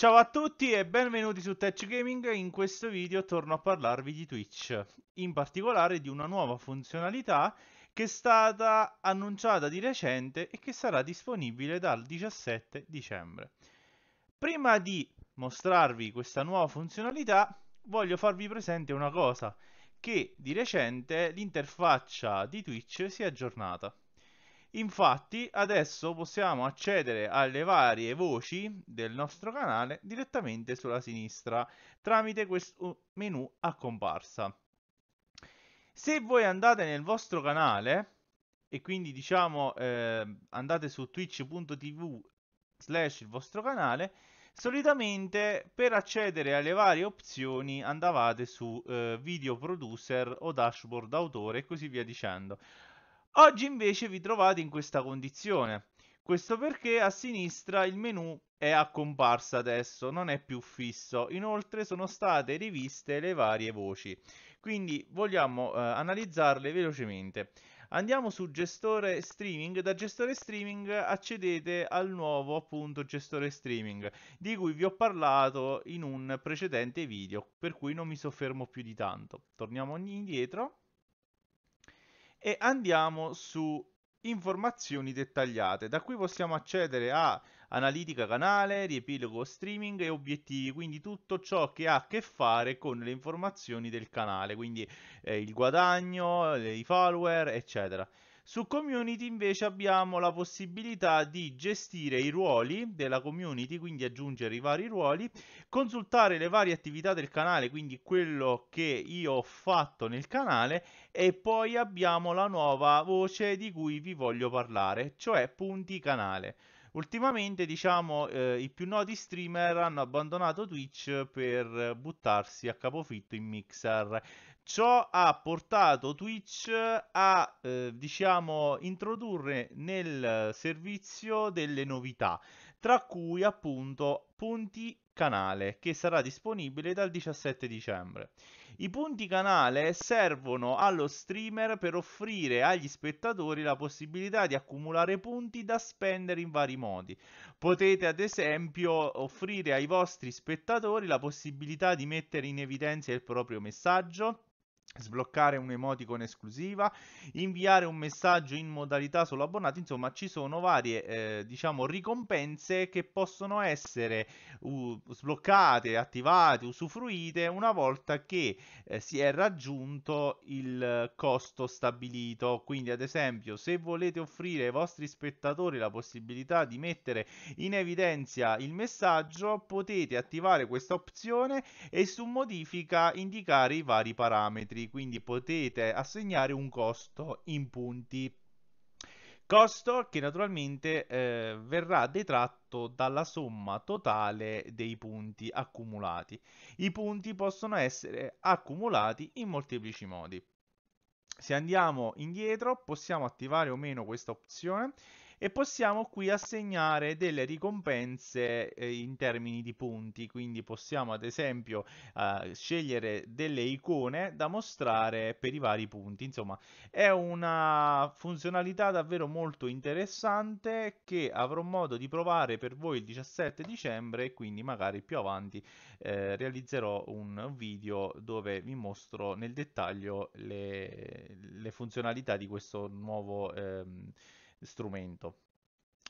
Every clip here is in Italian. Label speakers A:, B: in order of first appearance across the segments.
A: Ciao a tutti e benvenuti su Tech Gaming, in questo video torno a parlarvi di Twitch, in particolare di una nuova funzionalità che è stata annunciata di recente e che sarà disponibile dal 17 dicembre. Prima di mostrarvi questa nuova funzionalità voglio farvi presente una cosa, che di recente l'interfaccia di Twitch si è aggiornata. Infatti adesso possiamo accedere alle varie voci del nostro canale direttamente sulla sinistra tramite questo menu a comparsa. Se voi andate nel vostro canale e quindi diciamo eh, andate su twitch.tv slash il vostro canale solitamente per accedere alle varie opzioni andavate su eh, video producer o dashboard autore e così via dicendo Oggi invece vi trovate in questa condizione. Questo perché a sinistra il menu è a comparsa adesso, non è più fisso. Inoltre sono state riviste le varie voci, quindi vogliamo eh, analizzarle velocemente. Andiamo su gestore streaming, da gestore streaming accedete al nuovo appunto gestore streaming di cui vi ho parlato in un precedente video per cui non mi soffermo più di tanto. Torniamo indietro e andiamo su informazioni dettagliate. Da qui possiamo accedere a analitica canale, riepilogo streaming e obiettivi, quindi tutto ciò che ha a che fare con le informazioni del canale, quindi eh, il guadagno, i follower, eccetera. Su community invece abbiamo la possibilità di gestire i ruoli della community, quindi aggiungere i vari ruoli, consultare le varie attività del canale, quindi quello che io ho fatto nel canale e poi abbiamo la nuova voce di cui vi voglio parlare, cioè punti canale. Ultimamente, diciamo, eh, i più noti streamer hanno abbandonato Twitch per buttarsi a capofitto in Mixer. Ciò ha portato Twitch a, eh, diciamo, introdurre nel servizio delle novità, tra cui appunto punti canale, che sarà disponibile dal 17 dicembre. I punti canale servono allo streamer per offrire agli spettatori la possibilità di accumulare punti da spendere in vari modi. Potete ad esempio offrire ai vostri spettatori la possibilità di mettere in evidenza il proprio messaggio, sbloccare un emoticon esclusiva, inviare un messaggio in modalità solo abbonati, insomma ci sono varie eh, diciamo ricompense che possono essere uh, sbloccate, attivate, usufruite una volta che eh, si è raggiunto il costo stabilito. Quindi ad esempio se volete offrire ai vostri spettatori la possibilità di mettere in evidenza il messaggio potete attivare questa opzione e su modifica indicare i vari parametri quindi potete assegnare un costo in punti. Costo che naturalmente eh, verrà detratto dalla somma totale dei punti accumulati. I punti possono essere accumulati in molteplici modi. Se andiamo indietro possiamo attivare o meno questa opzione e possiamo qui assegnare delle ricompense eh, in termini di punti, quindi possiamo ad esempio eh, scegliere delle icone da mostrare per i vari punti, insomma è una funzionalità davvero molto interessante che avrò modo di provare per voi il 17 dicembre quindi magari più avanti eh, realizzerò un video dove vi mostro nel dettaglio le, le funzionalità di questo nuovo ehm, strumento.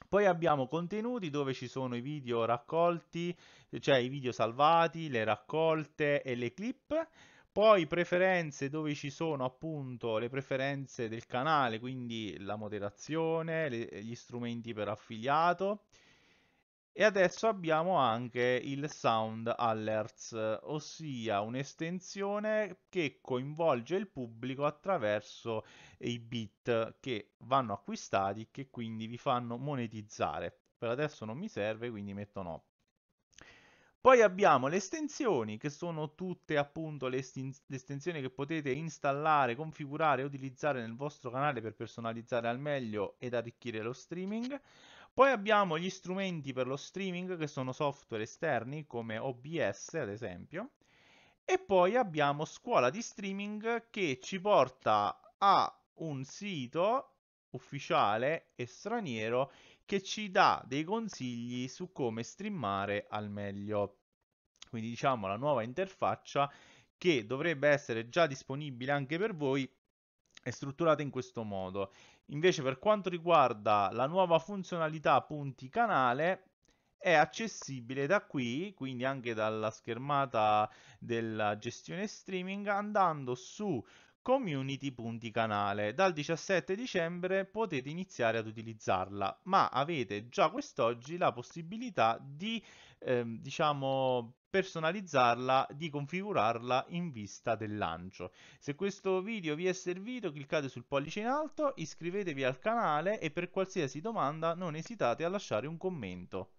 A: Poi abbiamo contenuti dove ci sono i video raccolti, cioè i video salvati, le raccolte e le clip. Poi preferenze dove ci sono appunto le preferenze del canale, quindi la moderazione, le, gli strumenti per affiliato. E adesso abbiamo anche il Sound Alerts, ossia un'estensione che coinvolge il pubblico attraverso i beat che vanno acquistati e che quindi vi fanno monetizzare. Per adesso non mi serve, quindi metto no. Poi abbiamo le estensioni, che sono tutte appunto le, estensioni che potete installare, configurare e utilizzare nel vostro canale per personalizzare al meglio ed arricchire lo streaming. Poi abbiamo gli strumenti per lo streaming che sono software esterni come OBS ad esempio. E poi abbiamo scuola di streaming che ci porta a un sito ufficiale e straniero che ci dà dei consigli su come streamare al meglio. Quindi diciamo la nuova interfaccia che dovrebbe essere già disponibile anche per voi è strutturata in questo modo. Invece per quanto riguarda la nuova funzionalità punti canale è accessibile da qui, quindi anche dalla schermata della gestione streaming andando su community punti canale. Dal 17 dicembre potete iniziare ad utilizzarla, ma avete già quest'oggi la possibilità di eh, diciamo personalizzarla, di configurarla in vista del lancio. Se questo video vi è servito cliccate sul pollice in alto, iscrivetevi al canale e per qualsiasi domanda non esitate a lasciare un commento.